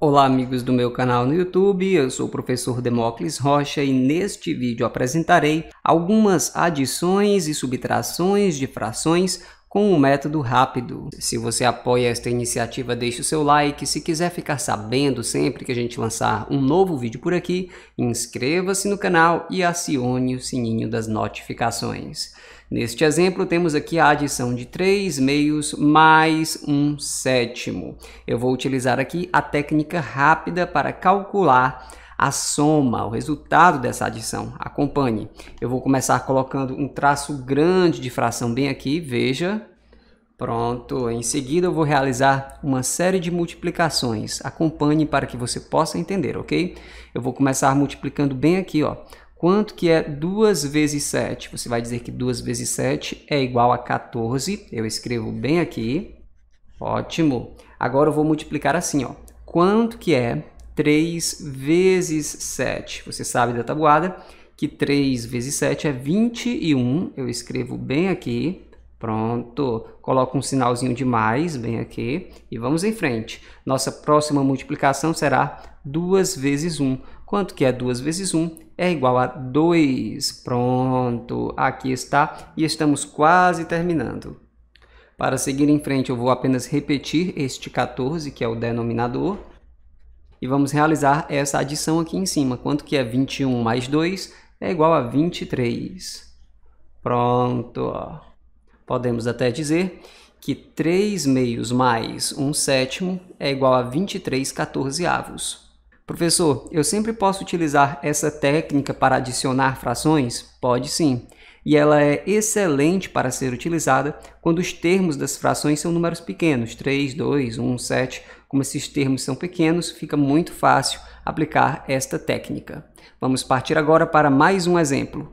Olá amigos do meu canal no YouTube, eu sou o professor Demócles Rocha e neste vídeo apresentarei algumas adições e subtrações de frações com o um método rápido. Se você apoia esta iniciativa, deixe o seu like. Se quiser ficar sabendo sempre que a gente lançar um novo vídeo por aqui, inscreva-se no canal e acione o sininho das notificações. Neste exemplo, temos aqui a adição de 3 meios mais um sétimo. Eu vou utilizar aqui a técnica rápida para calcular a soma, o resultado dessa adição. Acompanhe. Eu vou começar colocando um traço grande de fração bem aqui, veja. Pronto, em seguida eu vou realizar uma série de multiplicações. Acompanhe para que você possa entender, ok? Eu vou começar multiplicando bem aqui, ó. Quanto que é 2 vezes 7? Você vai dizer que 2 vezes 7 é igual a 14. Eu escrevo bem aqui. Ótimo. Agora eu vou multiplicar assim, ó. Quanto que é 3 vezes 7? Você sabe da tabuada que 3 vezes 7 é 21. Eu escrevo bem aqui. Pronto. Coloco um sinalzinho de mais bem aqui e vamos em frente. Nossa próxima multiplicação será 2 vezes 1. Quanto que é 2 vezes 1? é igual a 2. Pronto, aqui está e estamos quase terminando. Para seguir em frente, eu vou apenas repetir este 14, que é o denominador, e vamos realizar essa adição aqui em cima. Quanto que é 21 mais 2? É igual a 23. Pronto. Podemos até dizer que 3 meios mais 1 sétimo é igual a 23 quatorzeavos. Professor, eu sempre posso utilizar essa técnica para adicionar frações? Pode sim. E ela é excelente para ser utilizada quando os termos das frações são números pequenos, 3, 2, 1, 7. Como esses termos são pequenos, fica muito fácil aplicar esta técnica. Vamos partir agora para mais um exemplo.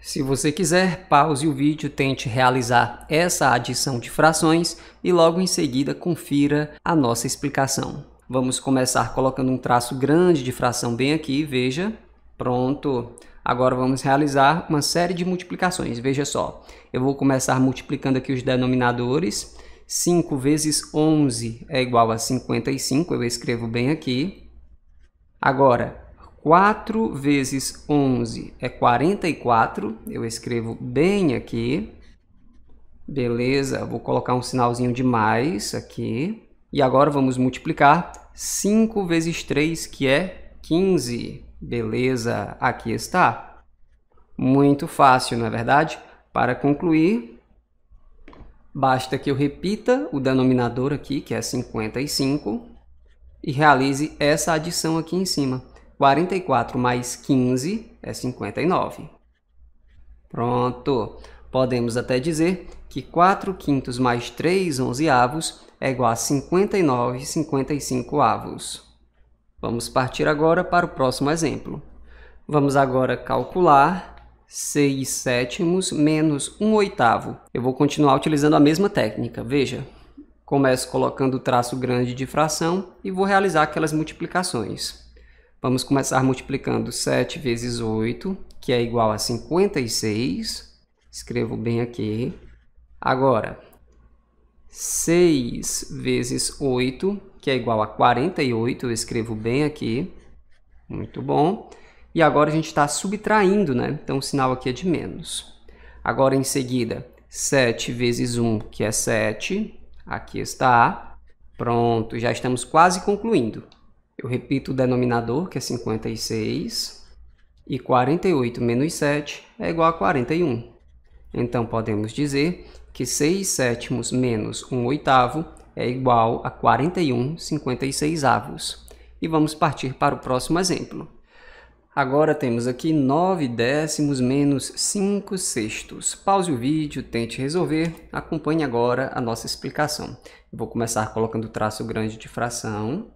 Se você quiser, pause o vídeo, tente realizar essa adição de frações e logo em seguida confira a nossa explicação. Vamos começar colocando um traço grande de fração bem aqui, veja. Pronto. Agora vamos realizar uma série de multiplicações. Veja só, eu vou começar multiplicando aqui os denominadores. 5 vezes 11 é igual a 55, eu escrevo bem aqui. Agora, 4 vezes 11 é 44, eu escrevo bem aqui. Beleza, vou colocar um sinalzinho de mais aqui. E agora vamos multiplicar 5 vezes 3, que é 15. Beleza, aqui está. Muito fácil, não é verdade? Para concluir, basta que eu repita o denominador aqui, que é 55, e realize essa adição aqui em cima. 44 mais 15 é 59. Pronto. Podemos até dizer que 4 quintos mais 3 onzeavos é igual a 59 55 avos. Vamos partir agora para o próximo exemplo. Vamos agora calcular 6 sétimos menos 1 oitavo. Eu vou continuar utilizando a mesma técnica, veja. Começo colocando o traço grande de fração e vou realizar aquelas multiplicações. Vamos começar multiplicando 7 vezes 8, que é igual a 56. Escrevo bem aqui. Agora, 6 vezes 8, que é igual a 48, eu escrevo bem aqui. Muito bom. E agora a gente está subtraindo, né? Então o sinal aqui é de menos. Agora em seguida, 7 vezes 1, que é 7. Aqui está. Pronto, já estamos quase concluindo. Eu repito o denominador, que é 56. E 48 menos 7 é igual a 41. Então, podemos dizer que 6 sétimos menos 1 oitavo é igual a 41 56 avos. E vamos partir para o próximo exemplo. Agora temos aqui 9 décimos menos 5 sextos. Pause o vídeo, tente resolver, acompanhe agora a nossa explicação. Eu vou começar colocando traço grande de fração.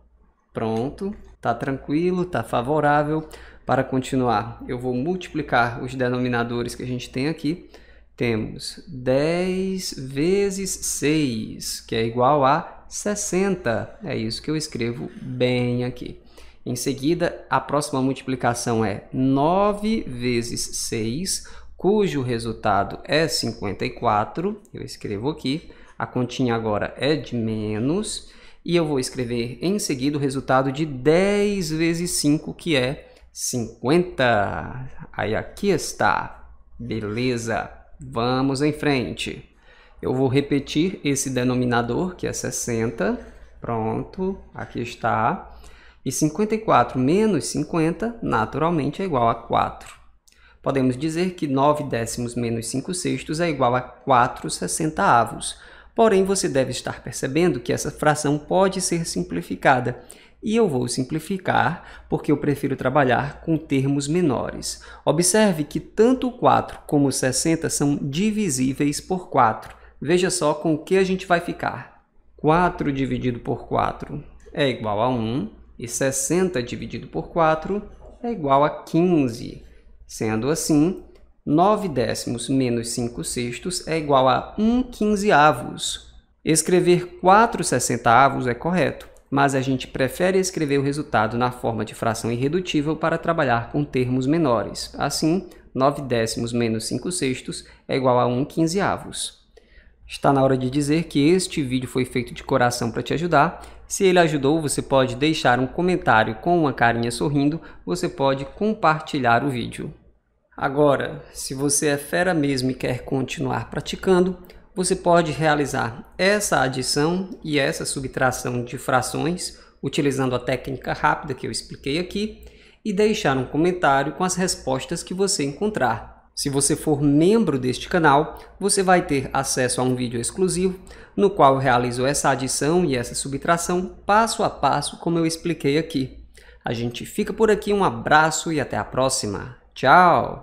Pronto, está tranquilo, está favorável. Para continuar, eu vou multiplicar os denominadores que a gente tem aqui temos 10 vezes 6, que é igual a 60. É isso que eu escrevo bem aqui. Em seguida, a próxima multiplicação é 9 vezes 6, cujo resultado é 54. Eu escrevo aqui. A continha agora é de menos. E eu vou escrever em seguida o resultado de 10 vezes 5, que é 50. Aí aqui está. Beleza. Vamos em frente. Eu vou repetir esse denominador, que é 60. Pronto, aqui está. E 54 menos 50, naturalmente, é igual a 4. Podemos dizer que 9 décimos menos 5 sextos é igual a 4 sessentaavos. Porém, você deve estar percebendo que essa fração pode ser simplificada e eu vou simplificar porque eu prefiro trabalhar com termos menores. Observe que tanto 4 como 60 são divisíveis por 4. Veja só com o que a gente vai ficar. 4 dividido por 4 é igual a 1 e 60 dividido por 4 é igual a 15. Sendo assim, 9 décimos menos 5 sextos é igual a 1 quinzeavos. Escrever 4 sessentaavos é correto mas a gente prefere escrever o resultado na forma de fração irredutível para trabalhar com termos menores. Assim, 9 décimos menos 5 sextos é igual a 1 quinzeavos. Está na hora de dizer que este vídeo foi feito de coração para te ajudar. Se ele ajudou, você pode deixar um comentário com uma carinha sorrindo, você pode compartilhar o vídeo. Agora, se você é fera mesmo e quer continuar praticando, você pode realizar essa adição e essa subtração de frações utilizando a técnica rápida que eu expliquei aqui e deixar um comentário com as respostas que você encontrar. Se você for membro deste canal, você vai ter acesso a um vídeo exclusivo no qual eu realizo essa adição e essa subtração passo a passo como eu expliquei aqui. A gente fica por aqui, um abraço e até a próxima. Tchau!